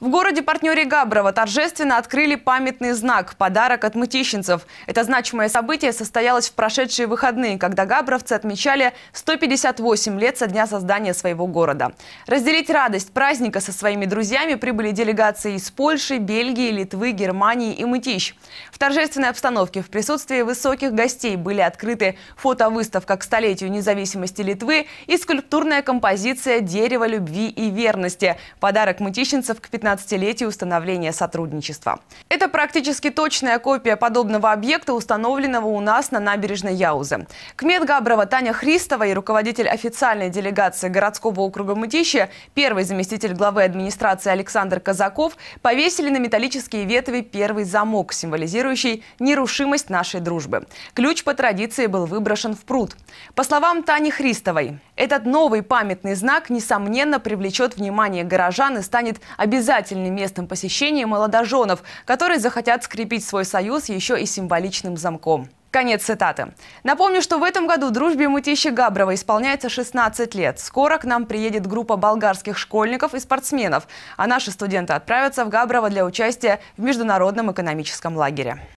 В городе-партнере Габрово торжественно открыли памятный знак «Подарок от мытищенцев». Это значимое событие состоялось в прошедшие выходные, когда габровцы отмечали 158 лет со дня создания своего города. Разделить радость праздника со своими друзьями прибыли делегации из Польши, Бельгии, Литвы, Германии и Мытищ. В торжественной обстановке в присутствии высоких гостей были открыты фотовыставка к столетию независимости Литвы и скульптурная композиция «Дерево любви и верности». Подарок мытищенцев к 15 15-летию установления сотрудничества. Это практически точная копия подобного объекта, установленного у нас на набережной Яузы. Кмет Габрова Таня Христова и руководитель официальной делегации городского округа Мытища, первый заместитель главы администрации Александр Казаков, повесили на металлические ветви первый замок, символизирующий нерушимость нашей дружбы. Ключ по традиции был выброшен в пруд. По словам Тани Христовой, этот новый памятный знак, несомненно, привлечет внимание горожан и станет обязательным обязательным местом посещения молодоженов, которые захотят скрепить свой союз еще и символичным замком. Конец цитаты. Напомню, что в этом году дружбе Мутищи Габрова исполняется 16 лет. Скоро к нам приедет группа болгарских школьников и спортсменов, а наши студенты отправятся в Габрово для участия в международном экономическом лагере.